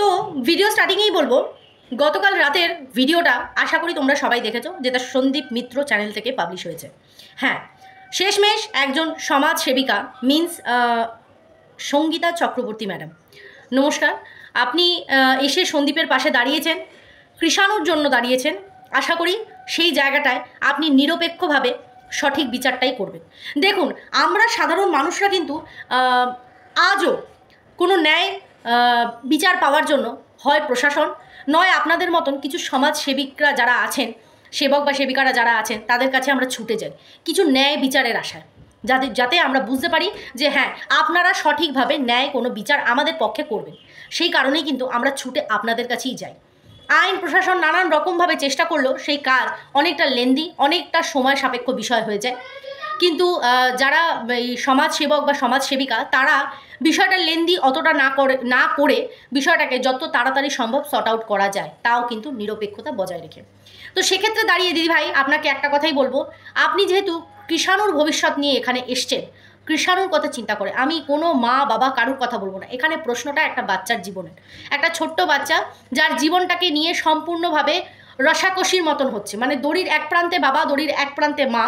তো ভিডিও স্টার্টিংয়েই বলবো গতকাল রাতের ভিডিওটা আশা করি তোমরা সবাই দেখেছো যেটা সন্দীপ মিত্র চ্যানেল থেকে পাবলিশ হয়েছে হ্যাঁ শেষমেশ একজন সমাজ সেবিকা মিন্স সঙ্গীতা চক্রবর্তী ম্যাডাম নমস্কার আপনি এসে সন্দীপের পাশে দাঁড়িয়েছেন কৃষাণুর জন্য দাঁড়িয়েছেন আশা করি সেই জায়গাটায় আপনি নিরপেক্ষভাবে সঠিক বিচারটাই করবেন দেখুন আমরা সাধারণ মানুষরা কিন্তু আজও কোনো ন্যায় বিচার পাওয়ার জন্য হয় প্রশাসন নয় আপনাদের মতন কিছু সমাজসেবিকরা যারা আছেন সেবক বা সেবিকারা যারা আছেন তাদের কাছে আমরা ছুটে যাই কিছু ন্যায় বিচারের আশায় যাতে যাতে আমরা বুঝতে পারি যে হ্যাঁ আপনারা সঠিকভাবে ন্যায় কোনো বিচার আমাদের পক্ষে করবেন সেই কারণেই কিন্তু আমরা ছুটে আপনাদের কাছেই যাই আইন প্রশাসন নানান রকমভাবে চেষ্টা করলেও সেই কাজ অনেকটা লেন্দি অনেকটা সময় সাপেক্ষ বিষয় হয়ে যায় কিন্তু যারা এই সমাজসেবক বা সমাজসেবিকা তারা বিষয়টা লেন্দি অতটা না করে না করে বিষয়টাকে যত তাড়াতাড়ি সম্ভব সর্ট আউট করা যায় তাও কিন্তু নিরপেক্ষতা বজায় রেখে তো সেক্ষেত্রে দাঁড়িয়ে দিদি ভাই আপনাকে একটা কথাই বলবো আপনি যেহেতু কৃষাণুর ভবিষ্যৎ নিয়ে এখানে এসছেন কৃষাণুর কথা চিন্তা করে আমি কোনো মা বাবা কারুর কথা বলবো না এখানে প্রশ্নটা একটা বাচ্চার জীবনের একটা ছোট্ট বাচ্চা যার জীবনটাকে নিয়ে সম্পূর্ণভাবে রসাকষির মতন হচ্ছে মানে দড়ির এক প্রান্তে বাবা দড়ির এক প্রান্তে মা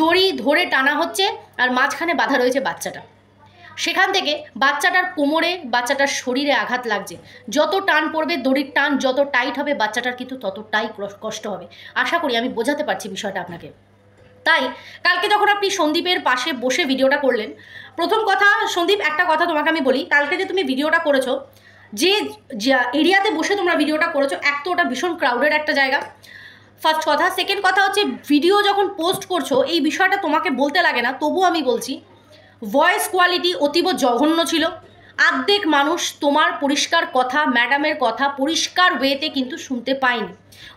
দড়ি ধরে টানা হচ্ছে আর মাঝখানে বাধা রয়েছে বাচ্চাটা সেখান থেকে বাচ্চাটার কোমরে বাচ্চাটার শরীরে আঘাত লাগছে যত টান পড়বে দড়ির টান যত টাইট হবে বাচ্চাটার কিন্তু ততটাই কষ্ট হবে আশা করি আমি বোঝাতে পারছি বিষয়টা আপনাকে তাই কালকে যখন আপনি সন্দীপের পাশে বসে ভিডিওটা করলেন প্রথম কথা সন্দীপ একটা কথা তোমাকে আমি বলি কালকে যে তুমি ভিডিওটা করেছো যে এরিয়াতে বসে তোমরা ভিডিওটা করেছো এক তো ওটা ভীষণ ক্রাউডেড একটা জায়গা ফার্স্ট কথা সেকেন্ড কথা হচ্ছে ভিডিও যখন পোস্ট করছো এই বিষয়টা তোমাকে বলতে লাগে না তবুও আমি বলছি ভয়েস কোয়ালিটি অতীব জঘন্য ছিল আর্ধেক মানুষ তোমার পরিষ্কার কথা ম্যাডামের কথা পরিষ্কার ওয়েতে কিন্তু শুনতে পায়নি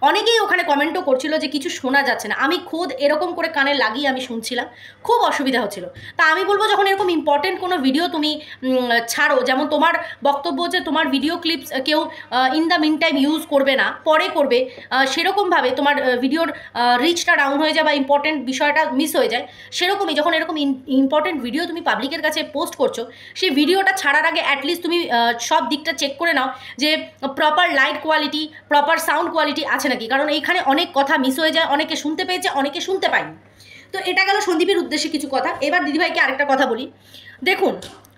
অনেকেই ওখানে কমেন্টও করছিল যে কিছু শোনা যাচ্ছে না আমি খোদ এরকম করে কানে লাগিয়ে আমি শুনছিলাম খুব অসুবিধা হচ্ছিল তা আমি বলবো যখন এরকম ইম্পর্টেন্ট কোনো ভিডিও তুমি ছাড়ো যেমন তোমার বক্তব্য যে তোমার ভিডিও ক্লিপস কেউ in the mean time use করবে না পরে করবে সেরকমভাবে তোমার ভিডিওর রিচটা ডাউন হয়ে যায় বা ইম্পর্টেন্ট বিষয়টা মিস হয়ে যায় সেরকমই যখন এরকম ইম্পর্টেন্ট ভিডিও তুমি পাবলিকের কাছে পোস্ট করছো সেই ভিডিওটা ছাড়ার আগে অ্যাটলিস্ট তুমি সব দিকটা চেক করে নাও যে proper light quality proper sound quality আছে নাকি কারণ এইখানে অনেক কথা মিস হয়ে যায় অনেকে শুনতে পেয়েছে অনেকে শুনতে পায়নি তো এটা গেল সন্দীপের উদ্দেশ্যে কিছু কথা এবার দিদিভাইকে আরেকটা কথা বলি দেখুন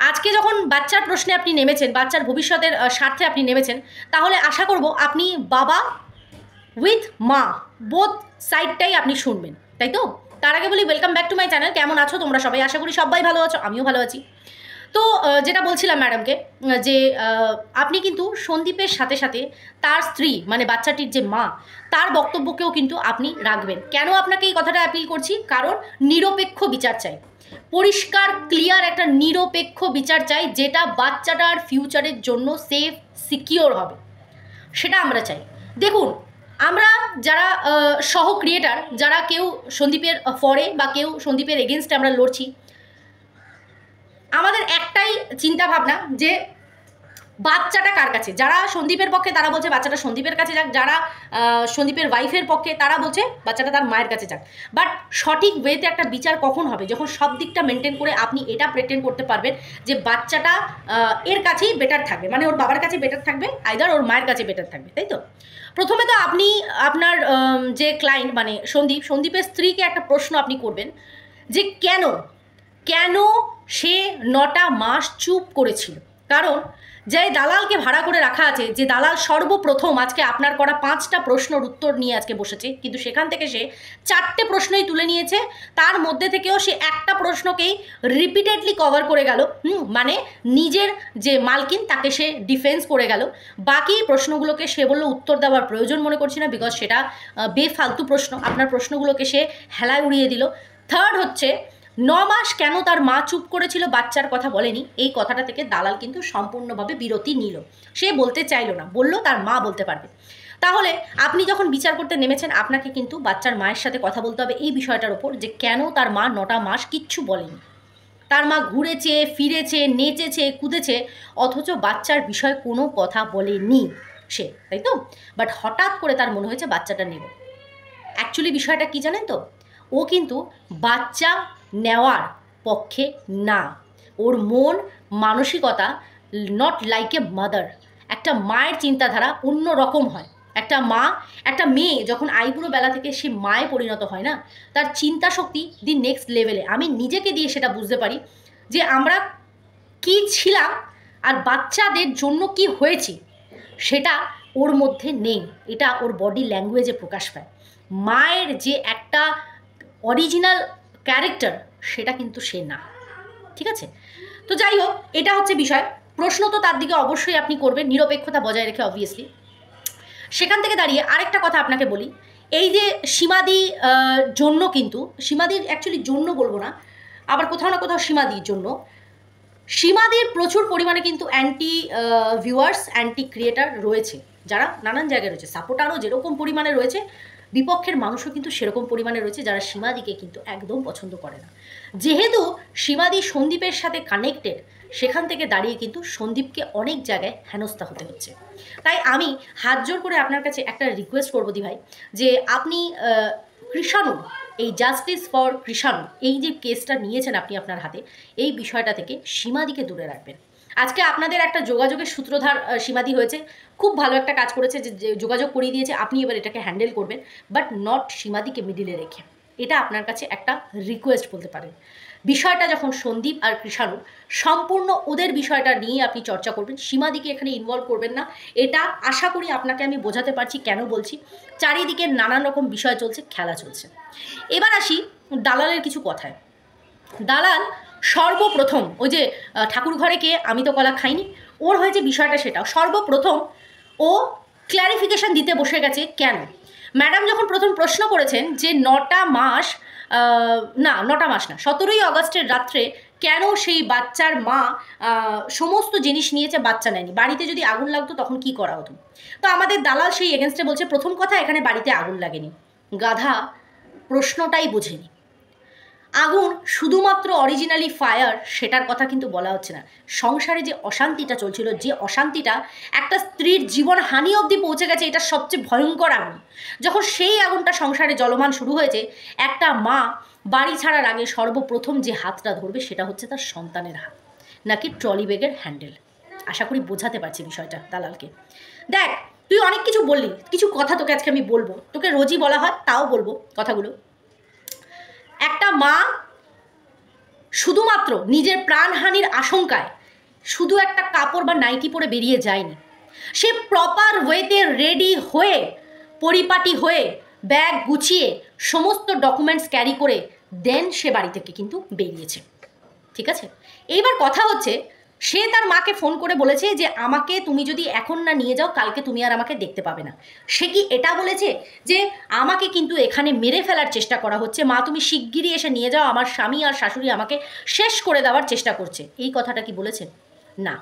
আজকে যখন বাচ্চার প্রশ্নে আপনি নেমেছেন বাচ্চার ভবিষ্যতের স্বার্থে আপনি নেমেছেন তাহলে আশা করব আপনি বাবা উইথ মা বোধ সাইডটাই আপনি শুনবেন তাই তো তার আগে বলি welcome back to my channel কেমন আছো তোমরা সবাই আশা করি সবাই ভালো আছো আমিও ভালো আছি তো যেটা বলছিলাম ম্যাডামকে যে আপনি কিন্তু সন্দীপের সাথে সাথে তার স্ত্রী মানে বাচ্চাটির যে মা তার বক্তব্যকেও কিন্তু আপনি রাখবেন কেন আপনাকে এই কথাটা অ্যাপিল করছি কারণ নিরপেক্ষ বিচার চাই পরিষ্কার ক্লিয়ার একটা নিরপেক্ষ বিচার চাই যেটা বাচ্চাটার ফিউচারের জন্য সেফ সিকিওর হবে সেটা আমরা চাই দেখুন আমরা যারা সহ ক্রিয়েটার যারা কেউ সন্দীপের ফরে বা কেউ সন্দীপের এগেনস্টে আমরা লড়ছি চিন্তা ভাবনা যে বাচ্চাটা কার কাছে যারা সন্দীপের পক্ষে তারা বলছে বাচ্চাটা সন্দীপের কাছে যাক যারা সন্দীপের ওয়াইফের পক্ষে তারা বলছে বাচ্চাটা তার মায়ের কাছে যাক বাট সঠিক ওয়েতে একটা বিচার কখন হবে যখন সব দিকটা মেনটেন করে আপনি এটা প্রেটেন্ড করতে পারবেন যে বাচ্চাটা এর কাছেই বেটার থাকবে মানে ওর বাবার কাছে বেটার থাকবে আইদার ওর মায়ের কাছে বেটার থাকবে তাই তো প্রথমে তো আপনি আপনার যে ক্লায়েন্ট মানে সন্দীপ সন্দীপের স্ত্রীকে একটা প্রশ্ন আপনি করবেন যে কেন কেন সে নটা মাস চুপ করেছিল কারণ যে দালালকে ভাড়া করে রাখা আছে যে দালাল সর্বপ্রথম আজকে আপনার করা পাঁচটা প্রশ্নর উত্তর নিয়ে আজকে বসেছে কিন্তু সেখান থেকে সে চারটে প্রশ্নই তুলে নিয়েছে তার মধ্যে থেকেও সে একটা প্রশ্নকেই রিপিটেডলি কভার করে গেল মানে নিজের যে মালকিন তাকে সে ডিফেন্স করে গেল বাকি প্রশ্নগুলোকে সে বলল উত্তর দেওয়ার প্রয়োজন মনে করছি না বিকজ সেটা বেফালতু প্রশ্ন আপনার প্রশ্নগুলোকে সে হেলায় উড়িয়ে দিল থার্ড হচ্ছে ন মাস কেন তার মা চুপ করেছিল বাচ্চার কথা বলেনি এই কথাটা থেকে দালাল কিন্তু সম্পূর্ণভাবে বিরতি নিল সে বলতে চাইল না বলল তার মা বলতে পারবে তাহলে আপনি যখন বিচার করতে নেমেছেন আপনাকে কিন্তু বাচ্চার মায়ের সাথে কথা বলতে হবে এই বিষয়টার ওপর যে কেন তার মা নটা মাস কিচ্ছু বলেনি তার মা ঘুরেছে ফিরেছে নেচেছে কুদেছে অথচ বাচ্চার বিষয় কোনো কথা বলেনি সে তাই তো বাট হঠাৎ করে তার মনে হয়েছে বাচ্চাটা নেব অ্যাকচুয়ালি বিষয়টা কি জানেন তো ও কিন্তু বাচ্চা নেওয়ার পক্ষে না ওর মন মানসিকতা নট লাইক এ মাদার একটা মায়ের চিন্তাধারা অন্য রকম হয় একটা মা একটা মেয়ে যখন আইবুড়ো বেলা থেকে সে মায়ে পরিণত হয় না তার চিন্তা শক্তি দি নেক্সট লেভেলে আমি নিজেকে দিয়ে সেটা বুঝতে পারি যে আমরা কি ছিলাম আর বাচ্চাদের জন্য কি হয়েছি সেটা ওর মধ্যে নেই এটা ওর বডি ল্যাঙ্গুয়েজে প্রকাশ পায় মায়ের যে একটা অরিজিনাল ক্যারেক্টার সেটা কিন্তু সে না ঠিক আছে তো যাই হোক এটা হচ্ছে বিষয় প্রশ্ন তো তার দিকে অবশ্যই আপনি করবেন নিরপেক্ষতা বজায় রেখে অবভিয়াসলি সেখান থেকে দাঁড়িয়ে আরেকটা কথা আপনাকে বলি এই যে সীমাদি জন্য কিন্তু সীমাদির অ্যাকচুয়ালি জন্য বলবো না আবার কোথাও না কোথাও সীমাদির জন্য সীমাদির প্রচুর পরিমাণে কিন্তু অ্যান্টি ভিউয়ার্স অ্যান্টি ক্রিয়েটার রয়েছে যারা নানান জায়গায় রয়েছে সাপোর্টারও যেরকম পরিমাণে রয়েছে বিপক্ষের মানুষও কিন্তু সেরকম পরিমাণে রয়েছে যারা সীমাদিকে কিন্তু একদম পছন্দ করে না যেহেতু সীমাদি সন্দীপের সাথে কানেক্টেড সেখান থেকে দাঁড়িয়ে কিন্তু সন্দীপকে অনেক জায়গায় হেনস্থা হতে হচ্ছে তাই আমি হাত জোর করে আপনার কাছে একটা রিকোয়েস্ট করবো দি ভাই যে আপনি কৃষাণু এই জাস্টিস ফর কৃষাণু এই যে কেসটা নিয়েছেন আপনি আপনার হাতে এই বিষয়টা থেকে সীমাদিকে দূরে রাখবেন আজকে আপনাদের একটা যোগাযোগের সূত্রধার সীমাদি হয়েছে খুব ভালো একটা কাজ করেছে যে যোগাযোগ করিয়ে দিয়েছে আপনি এবার এটাকে হ্যান্ডেল করবেন বাট নট সীমাদিকে মিডিলে রেখে এটা আপনার কাছে একটা রিকোয়েস্ট বলতে পারেন বিষয়টা যখন সন্দীপ আর কৃষাণু সম্পূর্ণ ওদের বিষয়টা নিয়ে আপনি চর্চা করবেন সীমাদিকে এখানে ইনভলভ করবেন না এটা আশা করি আপনাকে আমি বোঝাতে পারছি কেন বলছি চারিদিকে নানান রকম বিষয় চলছে খেলা চলছে এবার আসি দালালের কিছু কথায় দালাল সর্বপ্রথম ওই যে ঠাকুর ঘরে কে আমি তো কলা খাইনি ওর হয়েছে বিষয়টা সেটাও সর্বপ্রথম ও ক্ল্যারিফিকেশান দিতে বসে গেছে কেন ম্যাডাম যখন প্রথম প্রশ্ন করেছেন যে নটা মাস না নটা মাস না সতেরোই অগস্টের রাত্রে কেন সেই বাচ্চার মা সমস্ত জিনিস নিয়েছে বাচ্চা নেয়নি বাড়িতে যদি আগুন লাগতো তখন কি করা হতো তো আমাদের দালাল সেই এগেনস্টে বলছে প্রথম কথা এখানে বাড়িতে আগুন লাগেনি গাধা প্রশ্নটাই বোঝেনি আগুন শুধুমাত্র অরিজিনালি ফায়ার সেটার কথা কিন্তু বলা হচ্ছে না সংসারে যে অশান্তিটা চলছিল যে অশান্তিটা একটা স্ত্রীর জীবন হানি অবধি পৌঁছে গেছে এটা সবচেয়ে ভয়ঙ্কর আগুন যখন সেই আগুনটা সংসারে জলমান শুরু হয়েছে একটা মা বাড়ি ছাড়ার আগে সর্বপ্রথম যে হাতটা ধরবে সেটা হচ্ছে তার সন্তানের হাত নাকি ট্রলি ব্যাগের হ্যান্ডেল আশা করি বোঝাতে পারছি বিষয়টা দালালকে দেখ তুই অনেক কিছু বললি কিছু কথা তোকে আজকে আমি বলবো তোকে রোজই বলা হয় তাও বলবো কথাগুলো একটা মা শুধুমাত্র নিজের প্রাণহানির আশঙ্কায় শুধু একটা কাপড় বা নাইটি পরে বেরিয়ে যায়নি সে প্রপার ওয়েতে রেডি হয়ে পরিপাটি হয়ে ব্যাগ গুছিয়ে সমস্ত ডকুমেন্টস ক্যারি করে দেন সে বাড়ি থেকে কিন্তু বেরিয়েছে ঠিক আছে এইবার কথা হচ্ছে সে তার মাকে ফোন করে বলেছে যে আমাকে তুমি যদি এখন না নিয়ে যাও কালকে তুমি আর আমাকে দেখতে পাবে না সে কি এটা বলেছে যে আমাকে কিন্তু এখানে মেরে ফেলার চেষ্টা করা হচ্ছে মা তুমি শিগগিরই এসে নিয়ে যাও আমার স্বামী আর শাশুড়ি আমাকে শেষ করে দেওয়ার চেষ্টা করছে এই কথাটা কি বলেছে না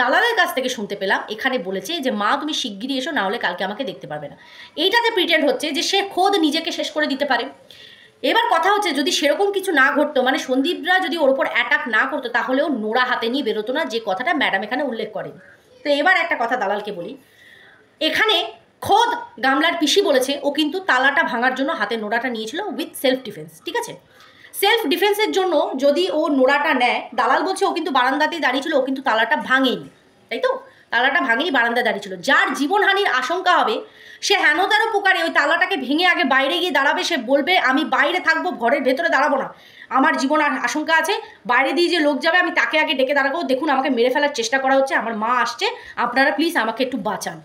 দালালের কাছ থেকে শুনতে পেলাম এখানে বলেছে যে মা তুমি শিগগিরই এসো না হলে কালকে আমাকে দেখতে পারবে না এইটাতে প্রিটেন্ড হচ্ছে যে সে খোদ নিজেকে শেষ করে দিতে পারে এবার কথা হচ্ছে যদি সেরকম কিছু না ঘটতো মানে সন্দীপরা যদি ওর ওপর অ্যাটাক না করতো তাহলেও নোরা হাতে নিয়ে বেরোতো না যে কথাটা ম্যাডাম এখানে উল্লেখ করেন তো এবার একটা কথা দালালকে বলি এখানে খোদ গামলার পিসি বলেছে ও কিন্তু তালাটা ভাঙার জন্য হাতে নোড়াটা নিয়েছিল উইথ সেলফ ডিফেন্স ঠিক আছে সেলফ ডিফেন্সের জন্য যদি ও নোড়াটা নেয় দালাল বলছে ও কিন্তু বারান্দাতেই দাঁড়িয়েছিল ও কিন্তু তালাটা ভাঙেনি তাই তো তালাটা ভাঙেই বারান্দা দাঁড়িয়ে ছিল যার জীবনহানির আশঙ্কা হবে সে হেনতারও পুকারে ওই তালাটাকে ভেঙে আগে বাইরে গিয়ে দাঁড়াবে সে বলবে আমি বাইরে থাকবো ঘরের ভেতরে দাঁড়াবো না আমার জীবন আর আশঙ্কা আছে বাইরে দিয়ে যে লোক যাবে আমি তাকে আগে ডেকে দাঁড়াবো দেখুন আমাকে মেরে ফেলার চেষ্টা করা হচ্ছে আমার মা আসছে আপনারা প্লিজ আমাকে একটু বাঁচান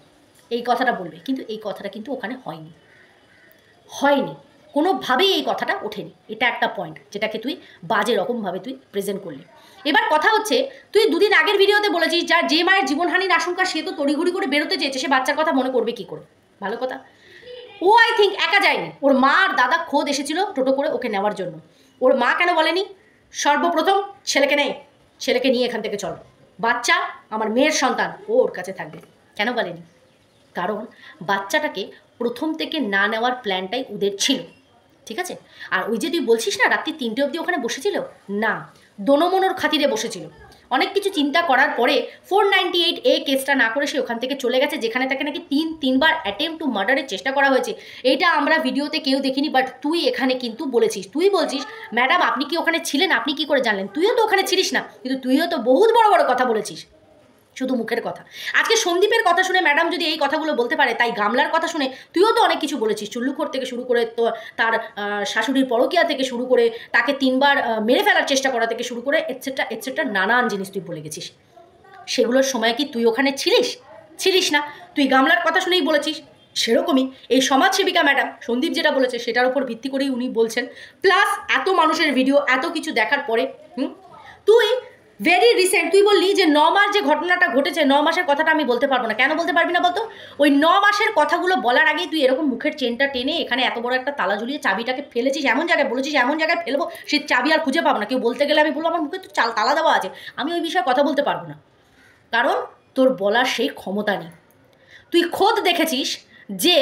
এই কথাটা বলবে কিন্তু এই কথাটা কিন্তু ওখানে হয়নি হয়নি কোনোভাবেই এই কথাটা ওঠেনি এটা একটা পয়েন্ট যেটাকে তুই বাজে রকমভাবে তুই প্রেজেন্ট করলি এবার কথা হচ্ছে তুই দুদিন আগের ভিডিওতে বলেছিস যার যে মায়ের জীবনহানির আশঙ্কা সে তো তড়িঘড়ি করে বেরোতে চেয়েছে সে বাচ্চার কথা মনে করবে কি করে ভালো কথা ও আই থিঙ্ক একা যায়নি ওর মা আর দাদা খোদ এসেছিল টোটো করে ওকে নেওয়ার জন্য ওর মা কেন বলেনি সর্বপ্রথম ছেলেকে নেই ছেলেকে নিয়ে এখান থেকে চলো বাচ্চা আমার মেয়ের সন্তান ও ওর কাছে থাকবে কেন বলেনি কারণ বাচ্চাটাকে প্রথম থেকে না নেওয়ার প্ল্যানটাই ওদের ছিল ঠিক আছে আর ওই যে তুই বলছিস না রাত্রি তিনটে অবধি ওখানে বসেছিল না দোনোমনোর খাতিরে বসেছিল অনেক কিছু চিন্তা করার পরে ফোর নাইনটি এইট এ কেসটা না করে সে ওখান থেকে চলে গেছে যেখানে তাকে নাকি তিন তিনবার অ্যাটেম্প টু মার্ডারের চেষ্টা করা হয়েছে এটা আমরা ভিডিওতে কেউ দেখিনি বাট তুই এখানে কিন্তু বলেছিস তুই বলছিস ম্যাডাম আপনি কি ওখানে ছিলেন আপনি কি করে জানলেন তুইও তো ওখানে ছিলিস না কিন্তু তুইও তো বহুত বড় বড় কথা বলেছিস শুধু মুখের কথা আজকে সন্দীপের কথা শুনে ম্যাডাম যদি এই কথাগুলো বলতে পারে তাই গামলার কথা শুনে তুইও তো অনেক কিছু বলেছিস চুল্লুখোর থেকে শুরু করে তো তার শাশুড়ির পরকিয়া থেকে শুরু করে তাকে তিনবার মেরে ফেলার চেষ্টা করা থেকে শুরু করে এটসেট্রা এটসেট্রা নানান জিনিস তুই বলে গেছিস সেগুলোর সময় কি তুই ওখানে ছিলিস ছিলিস না তুই গামলার কথা শুনেই বলেছিস সেরকমই এই সমাজসেবিকা ম্যাডাম সন্দীপ যেটা বলেছে সেটার উপর ভিত্তি করেই উনি বলছেন প্লাস এত মানুষের ভিডিও এত কিছু দেখার পরে হুম তুই ভেরি রিসেন্ট তুই বললি যে ন মাস যে ঘটনাটা ঘটেছে ন মাসের কথাটা আমি বলতে পারবো না কেন বলতে পারবি না বলতো ওই ন মাসের কথাগুলো বলার আগেই তুই এরকম মুখের চেনটা টেনে এখানে এত বড় একটা তালা ঝুলিয়ে চাবিটাকে ফেলেছিস এমন জায়গায় বলেছিস এমন জায়গায় ফেলবো সে চাবি আর খুঁজে পাবো না কেউ বলতে গেলে আমি বলবো আমার মুখে তো চাল তালা দেওয়া আছে আমি ওই বিষয়ে কথা বলতে পারবো না কারণ তোর বলার সেই ক্ষমতা নেই তুই খোদ দেখেছিস যে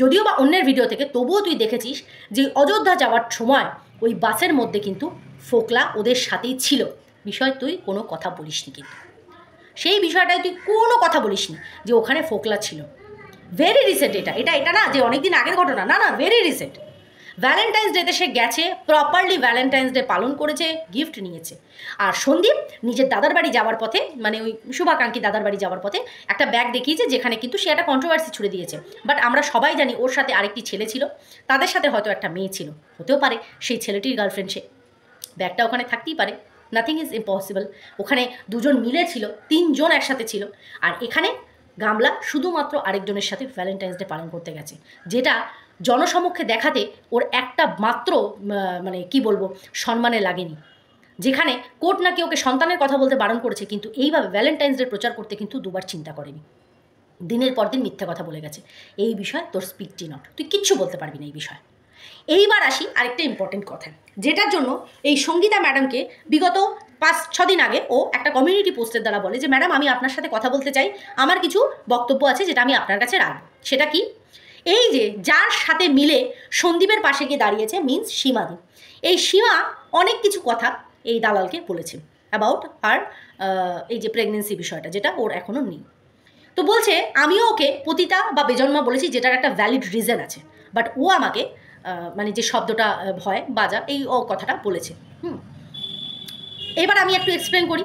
যদিও বা অন্যের ভিডিও থেকে তবুও তুই দেখেছিস যে অযোধ্যা যাওয়ার সময় ওই বাসের মধ্যে কিন্তু ফোকলা ওদের সাথেই ছিল বিষয় তুই কোনো কথা বলিস নি কিন্তু সেই বিষয়টায় তুই কোনো কথা বলিস নি যে ওখানে ফোকলা ছিল ভেরি রিসেন্ট এটা এটা এটা না যে অনেকদিন আগের ঘটনা না না ভেরি রিসেন্ট ভ্যালেন্টাইন্স ডেতে সে গেছে প্রপারলি ভ্যালেন্টাইন্স ডে পালন করেছে গিফট নিয়েছে আর সন্দীপ নিজের দাদার বাড়ি যাওয়ার পথে মানে ওই শুভাকাঙ্ক্ষী দাদার বাড়ি যাওয়ার পথে একটা ব্যাগ দেখিয়েছে যেখানে কিন্তু সে একটা কন্ট্রোভার্সি ছুড়ে দিয়েছে বাট আমরা সবাই জানি ওর সাথে আরেকটি ছেলে ছিল তাদের সাথে হয়তো একটা মেয়ে ছিল হতেও পারে সেই ছেলেটির গার্লফ্রেন্ড সে ব্যাগটা ওখানে থাকতেই পারে নাথিং ইজ ইম্পসিবল ওখানে দুজন মিলে ছিল তিনজন একসাথে ছিল আর এখানে গামলা শুধুমাত্র আরেকজনের সাথে ভ্যালেন্টাইন্স ডে পালন করতে গেছে যেটা জনসমক্ষে দেখাতে ওর একটা মাত্র মানে কি বলবো সম্মানে লাগেনি যেখানে কোর্ট নাকি ওকে সন্তানের কথা বলতে বারণ করেছে কিন্তু এইভাবে ভ্যালেন্টাইন্স ডে প্রচার করতে কিন্তু দুবার চিন্তা করেনি দিনের পর দিন মিথ্যা কথা বলে গেছে এই বিষয় তোর স্পিক নট তুই কিচ্ছু বলতে পারবি না এই বিষয়ে এইবার আসি আরেকটা ইম্পর্টেন্ট কথা যেটার জন্য এই সঙ্গীতা ম্যাডামকে বিগত পাঁচ ছদিন আগে ও একটা কমিউনিটি পোস্টের দ্বারা বলে যে ম্যাডাম আমি আপনার সাথে কথা বলতে চাই আমার কিছু বক্তব্য আছে যেটা আমি আপনার কাছে রাখব সেটা কি এই যে যার সাথে মিলে সন্দীপের পাশে গিয়ে দাঁড়িয়েছে মিন্স সীমাদি এই সীমা অনেক কিছু কথা এই দালালকে বলেছে অ্যাবাউট আর এই যে প্রেগনেন্সি বিষয়টা যেটা ওর এখনও নেই তো বলছে আমিও ওকে পতিতা বা বেজন্মা বলেছি যেটার একটা ভ্যালিড রিজন আছে বাট ও আমাকে মানে যে শব্দটা ভয় বাজা এই ও কথাটা বলেছে হুম এবার আমি একটু এক্সপ্লেন করি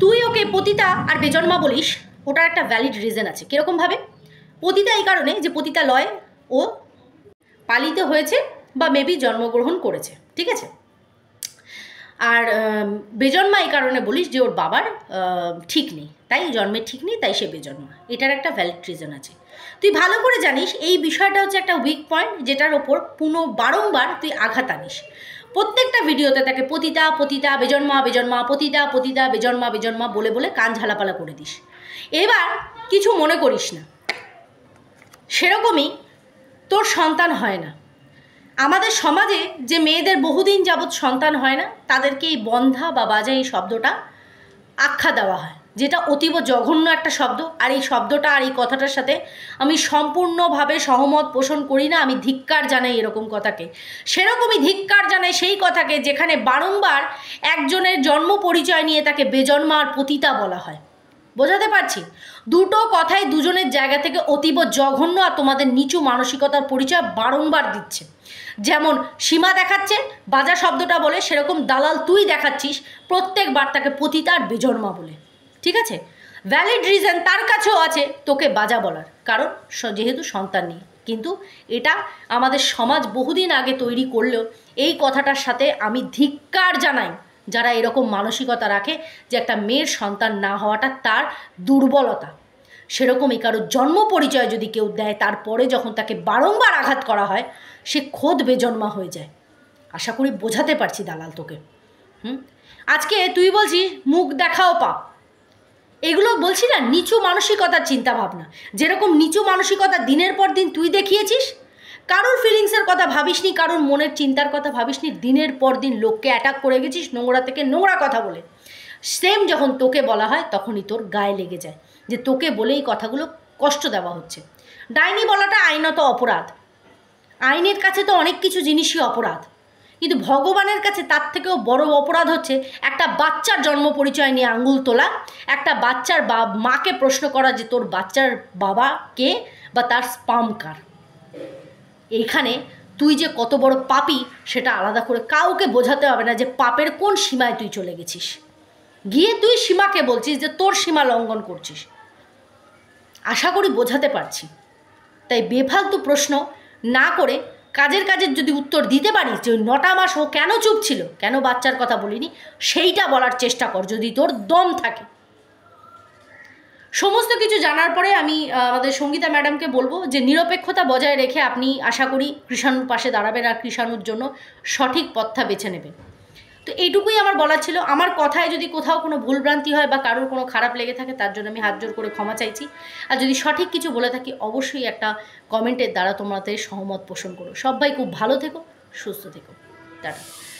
তুই ওকে পতিতা আর বেজন্মা বলিস ওটার একটা ভ্যালিড রিজন আছে কীরকমভাবে পতিতা এই কারণে যে পতিতা লয় ও পালিত হয়েছে বা মেবি জন্মগ্রহণ করেছে ঠিক আছে আর বেজন্মা এই কারণে বলিস যে ওর বাবার ঠিক নেই তাই জন্মের ঠিক নেই তাই সে বেজন্মা এটার একটা ভ্যালিড রিজন আছে তুই ভালো করে জানিস এই বিষয়টা হচ্ছে একটা উইক পয়েন্ট যেটার ওপর পুনো বারংবার তুই আঘাত আনিস প্রত্যেকটা ভিডিওতে তাকে পতিতা পতিতা বেজন্মা বেজন্মা পতিতা পতিতা বেজন্মা বেজন্মা বলে বলে কান ঝালাপালা করে দিস এবার কিছু মনে করিস না সেরকমই তোর সন্তান হয় না আমাদের সমাজে যে মেয়েদের বহুদিন যাবৎ সন্তান হয় না তাদেরকে এই বন্ধা বা বাজা এই শব্দটা আখ্যা দেওয়া হয় যেটা অতীব জঘন্য একটা শব্দ আর এই শব্দটা আর এই কথাটার সাথে আমি সম্পূর্ণভাবে সহমত পোষণ করি না আমি ধিক্কার জানাই এরকম কথাকে সেরকমই ধিক্কার জানাই সেই কথাকে যেখানে বারংবার একজনের জন্ম পরিচয় নিয়ে তাকে বেজন্মা আর পতিতা বলা হয় বোঝাতে পারছি দুটো কথাই দুজনের জায়গা থেকে অতীব জঘন্য আর তোমাদের নিচু মানসিকতার পরিচয় বারংবার দিচ্ছে যেমন সীমা দেখাচ্ছে বাজা শব্দটা বলে সেরকম দালাল তুই দেখাচ্ছিস প্রত্যেকবার তাকে পতিতা আর বেজন্মা বলে ঠিক আছে ভ্যালিড রিজন তার কাছেও আছে তোকে বাজা বলার কারণ যেহেতু সন্তান নেই কিন্তু এটা আমাদের সমাজ বহুদিন আগে তৈরি করলেও এই কথাটার সাথে আমি ধিক্কার জানাই যারা এরকম মানসিকতা রাখে যে একটা মেয়ের সন্তান না হওয়াটা তার দুর্বলতা সেরকমই কারোর জন্ম পরিচয় যদি কেউ দেয় তারপরে যখন তাকে বারংবার আঘাত করা হয় সে খোদ বেজন্মা হয়ে যায় আশা করি বোঝাতে পারছি দালাল তোকে হুম আজকে তুই বলছিস মুখ দেখাও পাপ এগুলো বলছি না নিচু মানসিকতার চিন্তাভাবনা যেরকম নিচু মানসিকতা দিনের পর দিন তুই দেখিয়েছিস কারোর ফিলিংসের কথা ভাবিসনি কারোর মনের চিন্তার কথা ভাবিসনি দিনের পর দিন লোককে অ্যাটাক করে গেছিস নোংরা থেকে নোংরা কথা বলে সেম যখন তোকে বলা হয় তখনই তোর গায়ে লেগে যায় যে তোকে বলে এই কথাগুলো কষ্ট দেওয়া হচ্ছে ডাইনি বলাটা আইনত অপরাধ আইনের কাছে তো অনেক কিছু জিনিসই অপরাধ কিন্তু ভগবানের কাছে তার থেকেও বড় অপরাধ হচ্ছে একটা বাচ্চার জন্ম পরিচয় নিয়ে আঙুল তোলা একটা বাচ্চার বা মাকে প্রশ্ন করা যে তোর বাচ্চার বাবা কে বা তার স্পাম কার এইখানে তুই যে কত বড় পাপি সেটা আলাদা করে কাউকে বোঝাতে হবে না যে পাপের কোন সীমায় তুই চলে গেছিস গিয়ে তুই সীমাকে বলছিস যে তোর সীমা লঙ্ঘন করছিস আশা করি বোঝাতে পারছি তাই বেফালতু প্রশ্ন না করে কাজের কাজের যদি উত্তর দিতে পারিস যে ওই নটা মাস ও কেন চুপ ছিল কেন বাচ্চার কথা বলিনি সেইটা বলার চেষ্টা কর যদি তোর দম থাকে সমস্ত কিছু জানার পরে আমি আমাদের সঙ্গীতা ম্যাডামকে বলবো যে নিরপেক্ষতা বজায় রেখে আপনি আশা করি কৃষাণুর পাশে দাঁড়াবেন আর কৃষাণুর জন্য সঠিক পথটা বেছে নেবেন তো এইটুকুই আমার বলা ছিল আমার কথায় যদি কোথাও কোনো ভুলভ্রান্তি হয় বা কারোর কোনো খারাপ লেগে থাকে তার জন্য আমি হাত জোর করে ক্ষমা চাইছি আর যদি সঠিক কিছু বলে থাকি অবশ্যই একটা কমেন্টের দ্বারা তোমাদের সহমত পোষণ করো সবাই খুব ভালো থেকো সুস্থ থেকো টাটা